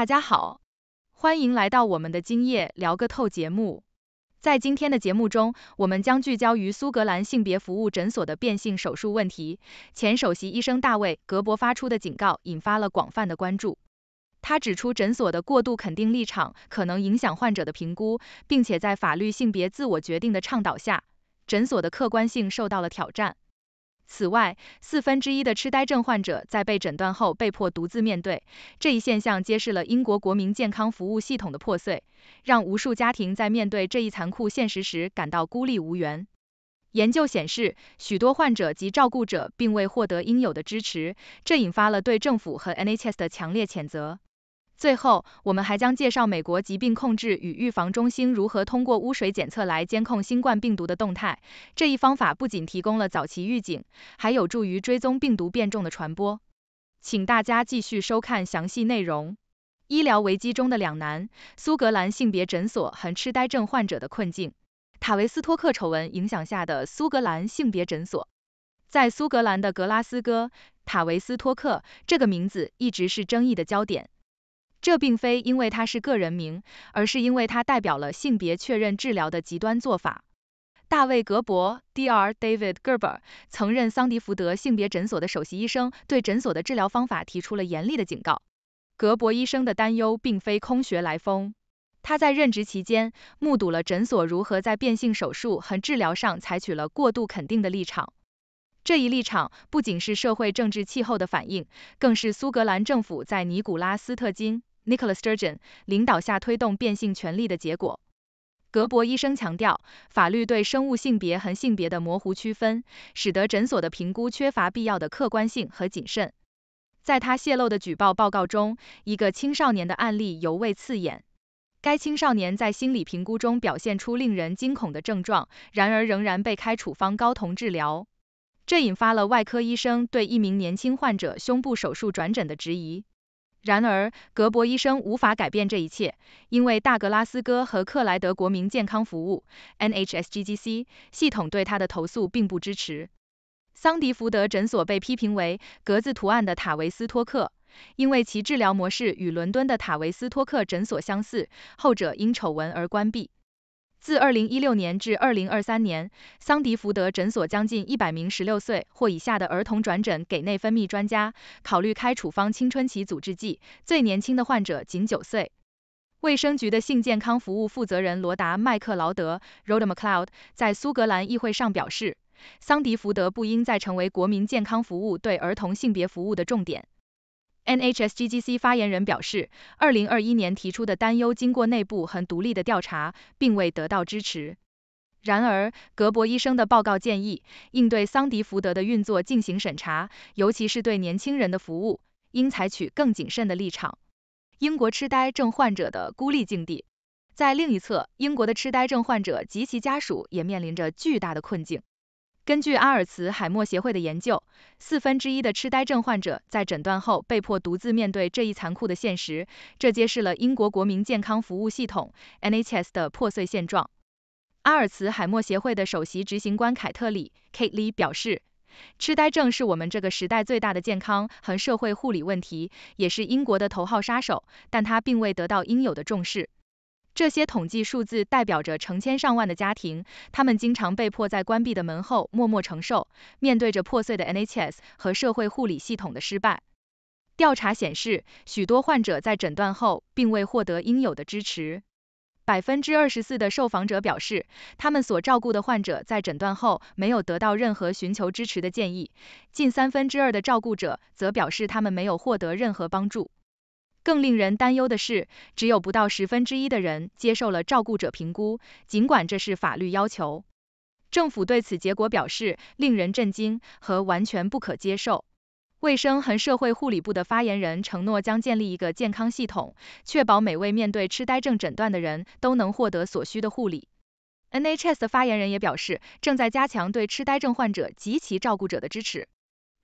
大家好，欢迎来到我们的今夜聊个透节目。在今天的节目中，我们将聚焦于苏格兰性别服务诊所的变性手术问题。前首席医生大卫·格伯发出的警告引发了广泛的关注。他指出，诊所的过度肯定立场可能影响患者的评估，并且在法律性别自我决定的倡导下，诊所的客观性受到了挑战。此外，四分之一的痴呆症患者在被诊断后被迫独自面对这一现象，揭示了英国国民健康服务系统的破碎，让无数家庭在面对这一残酷现实时感到孤立无援。研究显示，许多患者及照顾者并未获得应有的支持，这引发了对政府和 NHS 的强烈谴责。最后，我们还将介绍美国疾病控制与预防中心如何通过污水检测来监控新冠病毒的动态。这一方法不仅提供了早期预警，还有助于追踪病毒变种的传播。请大家继续收看详细内容。医疗危机中的两难：苏格兰性别诊所和痴呆症患者的困境。塔维斯托克丑闻影响下的苏格兰性别诊所。在苏格兰的格拉斯哥，塔维斯托克这个名字一直是争议的焦点。这并非因为它是个人名，而是因为它代表了性别确认治疗的极端做法。大卫·格伯 （Dr. David Gerber） 曾任桑迪福德性别诊所的首席医生，对诊所的治疗方法提出了严厉的警告。格伯医生的担忧并非空穴来风。他在任职期间目睹了诊所如何在变性手术和治疗上采取了过度肯定的立场。这一立场不仅是社会政治气候的反应，更是苏格兰政府在尼古拉·斯特金。Nicholas Sturgeon 领导下推动变性权利的结果。格博医生强调，法律对生物性别和性别的模糊区分，使得诊所的评估缺乏必要的客观性和谨慎。在他泄露的举报报告中，一个青少年的案例尤为刺眼。该青少年在心理评估中表现出令人惊恐的症状，然而仍然被开处方睾酮治疗。这引发了外科医生对一名年轻患者胸部手术转诊的质疑。然而，格博医生无法改变这一切，因为大格拉斯哥和克莱德国民健康服务 （NHSGGC） 系统对他的投诉并不支持。桑迪福德诊所被批评为“格子图案的塔维斯托克”，因为其治疗模式与伦敦的塔维斯托克诊所相似，后者因丑闻而关闭。自2016年至2023年，桑迪福德诊所将近100名16岁或以下的儿童转诊给内分泌专家，考虑开处方青春期阻滞剂，最年轻的患者仅9岁。卫生局的性健康服务负责人罗达·麦克劳德 （Roda m c l e o d 在苏格兰议会上表示，桑迪福德不应再成为国民健康服务对儿童性别服务的重点。NHS GGC 发言人表示，2021年提出的担忧经过内部和独立的调查，并未得到支持。然而，格博医生的报告建议，应对桑迪福德的运作进行审查，尤其是对年轻人的服务，应采取更谨慎的立场。英国痴呆症患者的孤立境地，在另一侧，英国的痴呆症患者及其家属也面临着巨大的困境。根据阿尔茨海默协会的研究，四分之一的痴呆症患者在诊断后被迫独自面对这一残酷的现实，这揭示了英国国民健康服务系统 （NHS） 的破碎现状。阿尔茨海默协会的首席执行官凯特里 （Kate Lee） 表示：“痴呆症是我们这个时代最大的健康和社会护理问题，也是英国的头号杀手，但它并未得到应有的重视。”这些统计数字代表着成千上万的家庭，他们经常被迫在关闭的门后默默承受，面对着破碎的 NHS 和社会护理系统的失败。调查显示，许多患者在诊断后并未获得应有的支持。百分之二十四的受访者表示，他们所照顾的患者在诊断后没有得到任何寻求支持的建议。近三分之二的照顾者则表示，他们没有获得任何帮助。更令人担忧的是，只有不到十分之一的人接受了照顾者评估，尽管这是法律要求。政府对此结果表示令人震惊和完全不可接受。卫生和社会护理部的发言人承诺将建立一个健康系统，确保每位面对痴呆症诊断的人都能获得所需的护理。NHS 的发言人也表示，正在加强对痴呆症患者及其照顾者的支持。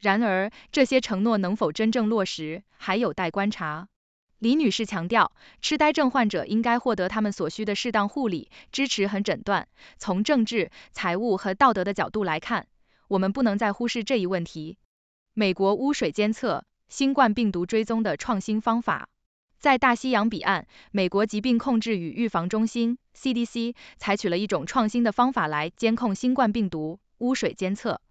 然而，这些承诺能否真正落实，还有待观察。李女士强调，痴呆症患者应该获得他们所需的适当护理、支持和诊断。从政治、财务和道德的角度来看，我们不能再忽视这一问题。美国污水监测新冠病毒追踪的创新方法，在大西洋彼岸，美国疾病控制与预防中心 （CDC） 采取了一种创新的方法来监控新冠病毒污水监测。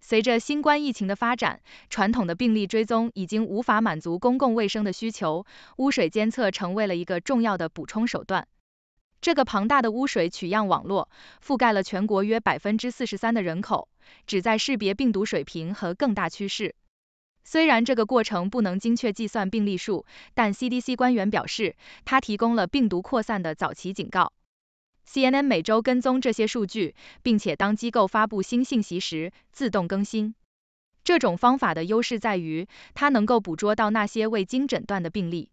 随着新冠疫情的发展，传统的病例追踪已经无法满足公共卫生的需求，污水监测成为了一个重要的补充手段。这个庞大的污水取样网络覆盖了全国约百分之四十三的人口，旨在识别病毒水平和更大趋势。虽然这个过程不能精确计算病例数，但 CDC 官员表示，它提供了病毒扩散的早期警告。CNN 每周跟踪这些数据，并且当机构发布新信息时自动更新。这种方法的优势在于，它能够捕捉到那些未经诊断的病例。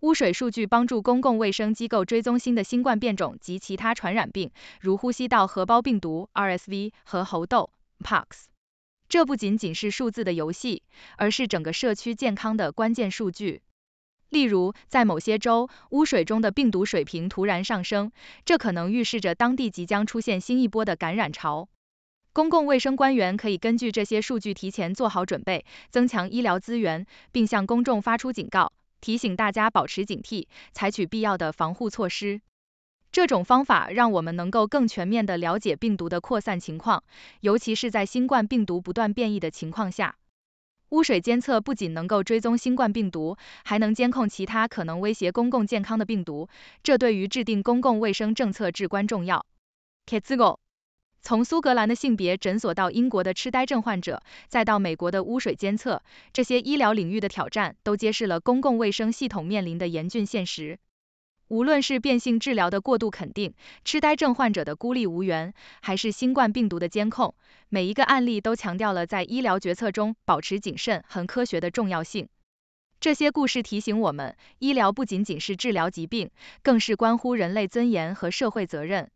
污水数据帮助公共卫生机构追踪新的新冠变种及其他传染病，如呼吸道合胞病毒 （RSV） 和猴痘 （Pox）。这不仅仅是数字的游戏，而是整个社区健康的关键数据。例如，在某些州，污水中的病毒水平突然上升，这可能预示着当地即将出现新一波的感染潮。公共卫生官员可以根据这些数据提前做好准备，增强医疗资源，并向公众发出警告，提醒大家保持警惕，采取必要的防护措施。这种方法让我们能够更全面地了解病毒的扩散情况，尤其是在新冠病毒不断变异的情况下。污水监测不仅能够追踪新冠病毒，还能监控其他可能威胁公共健康的病毒，这对于制定公共卫生政策至关重要。k e t z g o 从苏格兰的性别诊所到英国的痴呆症患者，再到美国的污水监测，这些医疗领域的挑战都揭示了公共卫生系统面临的严峻现实。无论是变性治疗的过度肯定、痴呆症患者的孤立无援，还是新冠病毒的监控，每一个案例都强调了在医疗决策中保持谨慎和科学的重要性。这些故事提醒我们，医疗不仅仅是治疗疾病，更是关乎人类尊严和社会责任。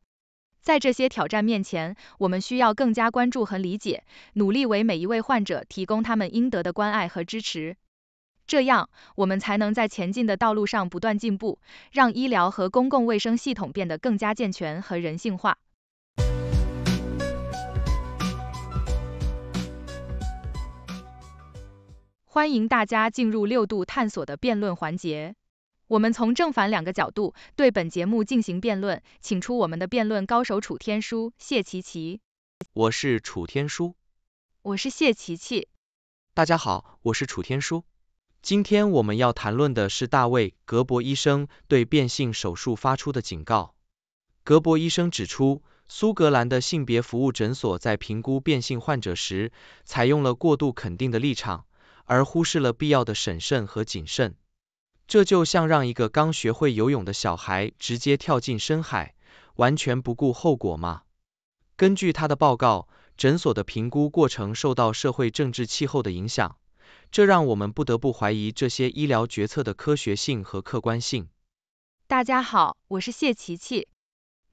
在这些挑战面前，我们需要更加关注和理解，努力为每一位患者提供他们应得的关爱和支持。这样，我们才能在前进的道路上不断进步，让医疗和公共卫生系统变得更加健全和人性化。欢迎大家进入六度探索的辩论环节，我们从正反两个角度对本节目进行辩论，请出我们的辩论高手楚天舒、谢琪琪。我是楚天舒。我是谢琪琪。大家好，我是楚天舒。今天我们要谈论的是大卫格博医生对变性手术发出的警告。格博医生指出，苏格兰的性别服务诊所在评估变性患者时，采用了过度肯定的立场，而忽视了必要的审慎和谨慎。这就像让一个刚学会游泳的小孩直接跳进深海，完全不顾后果吗？根据他的报告，诊所的评估过程受到社会政治气候的影响。这让我们不得不怀疑这些医疗决策的科学性和客观性。大家好，我是谢琪琪。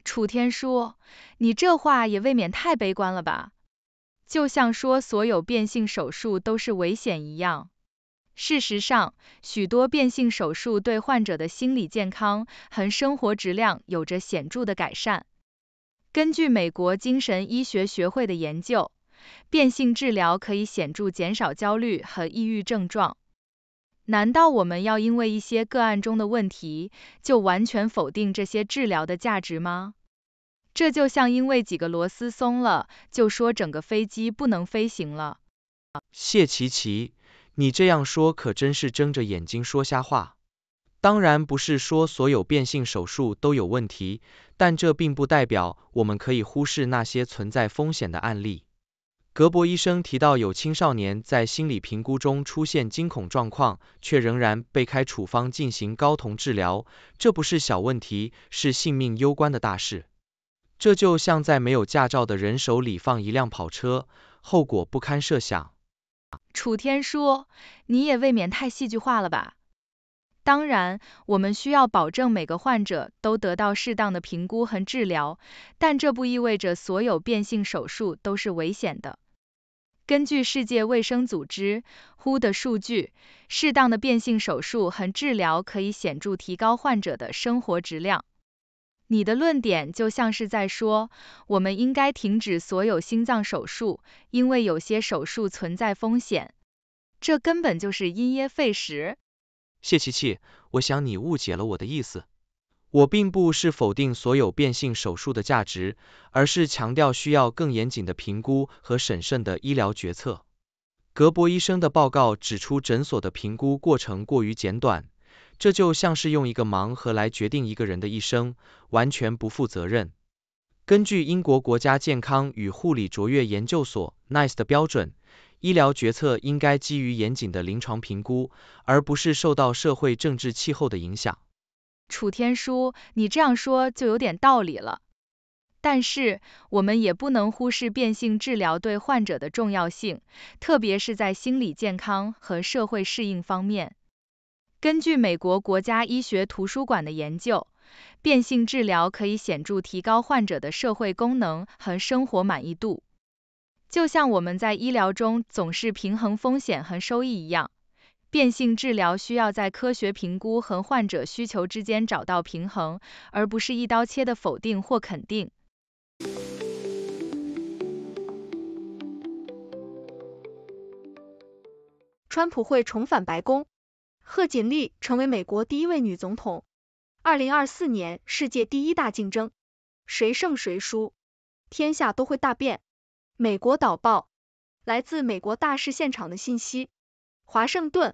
楚天舒，你这话也未免太悲观了吧？就像说所有变性手术都是危险一样。事实上，许多变性手术对患者的心理健康和生活质量有着显著的改善。根据美国精神医学学会的研究。变性治疗可以显著减少焦虑和抑郁症状。难道我们要因为一些个案中的问题，就完全否定这些治疗的价值吗？这就像因为几个螺丝松了，就说整个飞机不能飞行了。谢琪琪，你这样说可真是睁着眼睛说瞎话。当然不是说所有变性手术都有问题，但这并不代表我们可以忽视那些存在风险的案例。格博医生提到，有青少年在心理评估中出现惊恐状况，却仍然被开处方进行睾酮治疗，这不是小问题，是性命攸关的大事。这就像在没有驾照的人手里放一辆跑车，后果不堪设想。楚天舒，你也未免太戏剧化了吧？当然，我们需要保证每个患者都得到适当的评估和治疗，但这不意味着所有变性手术都是危险的。根据世界卫生组织 （WHO） 的数据，适当的变性手术和治疗可以显著提高患者的生活质量。你的论点就像是在说，我们应该停止所有心脏手术，因为有些手术存在风险。这根本就是因噎废食。谢琪琪，我想你误解了我的意思。我并不是否定所有变性手术的价值，而是强调需要更严谨的评估和审慎的医疗决策。格博医生的报告指出，诊所的评估过程过于简短，这就像是用一个盲盒来决定一个人的一生，完全不负责任。根据英国国家健康与护理卓越研究所 （NICE） 的标准，医疗决策应该基于严谨的临床评估，而不是受到社会政治气候的影响。楚天舒，你这样说就有点道理了。但是，我们也不能忽视变性治疗对患者的重要性，特别是在心理健康和社会适应方面。根据美国国家医学图书馆的研究，变性治疗可以显著提高患者的社会功能和生活满意度。就像我们在医疗中总是平衡风险和收益一样。变性治疗需要在科学评估和患者需求之间找到平衡，而不是一刀切的否定或肯定。川普会重返白宫，贺锦丽成为美国第一位女总统。2024年世界第一大竞争，谁胜谁输，天下都会大变。美国导报，来自美国大事现场的信息，华盛顿。